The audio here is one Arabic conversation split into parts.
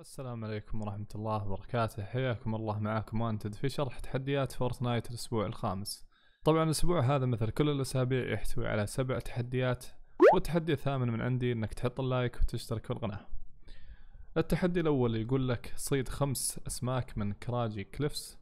السلام عليكم ورحمة الله وبركاته حياكم الله معاكم وانتد في شرح تحديات فورتنايت الأسبوع الخامس طبعا الأسبوع هذا مثل كل الأسابيع يحتوي على سبع تحديات والتحدي الثامن من عندي أنك تحط اللايك وتشترك في القناة التحدي الأول يقول لك صيد خمس أسماك من كراجي كليفس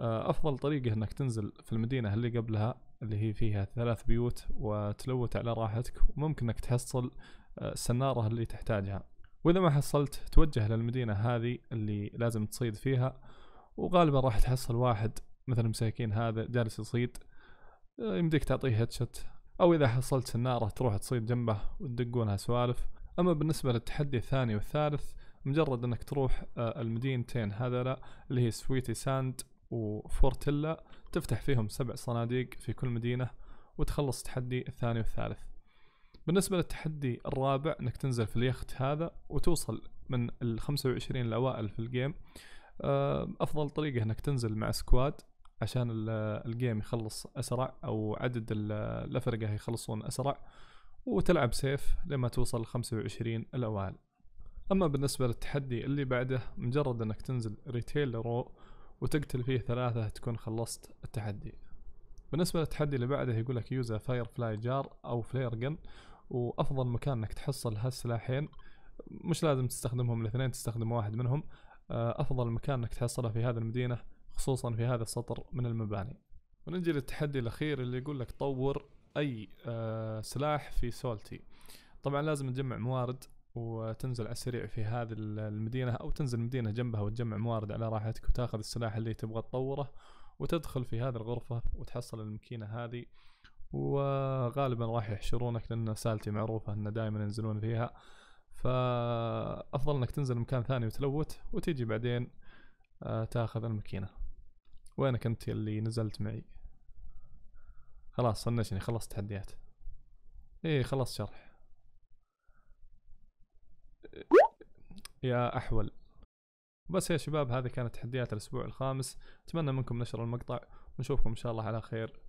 آه، أفضل طريقة أنك تنزل في المدينة اللي قبلها اللي هي فيها ثلاث بيوت وتلوت على راحتك وممكن أنك تحصل آه، السنارة اللي تحتاجها واذا ما حصلت توجه للمدينه هذه اللي لازم تصيد فيها وغالبا راح تحصل واحد مثل المساكين هذا جالس يصيد آه، يمديك تعطيه هيدشوت او اذا حصلت سناره تروح تصيد جنبه وتدقونها سوالف اما بالنسبه للتحدي الثاني والثالث مجرد انك تروح آه، المدينتين هذا اللي هي سويتي ساند وفورتيلا تفتح فيهم سبع صناديق في كل مدينه وتخلص تحدي الثاني والثالث بالنسبة للتحدي الرابع انك تنزل في اليخت هذا وتوصل من ال 25 الاوائل في الجيم آه، افضل طريقة انك تنزل مع سكواد عشان الجيم يخلص اسرع او عدد الافرقة يخلصون اسرع وتلعب سيف لما توصل ال 25 الاوائل اما بالنسبة للتحدي اللي بعده مجرد انك تنزل ريتيل رو وتقتل فيه ثلاثة تكون خلصت التحدي بالنسبة للتحدي اللي بعده يقول لك يوزا فاير فلاي جار او فلير جن وافضل مكان انك تحصل هالسلاحين مش لازم تستخدمهم الاثنين تستخدم واحد منهم آه، افضل مكان انك تحصله في هذه المدينه خصوصا في هذا السطر من المباني ونجي للتحدي الاخير اللي يقول لك طور اي آه، سلاح في سولتي طبعا لازم تجمع موارد وتنزل على السريع في هذه المدينة أو تنزل مدينة جنبها وتجمع موارد على راحتك وتاخذ السلاح اللي تبغى تطوره وتدخل في هذه الغرفة وتحصل الماكينة هذه وغالبا راح يحشرونك لان سالتي معروفه انه دائما ينزلون فيها فافضل انك تنزل مكان ثاني وتلوت وتيجي بعدين آه، تاخذ الماكينه وينك انت اللي نزلت معي خلاص صنشني خلصت تحديات ايه خلاص شرح يا احول بس يا شباب هذه كانت تحديات الاسبوع الخامس اتمنى منكم نشر المقطع ونشوفكم ان شاء الله على خير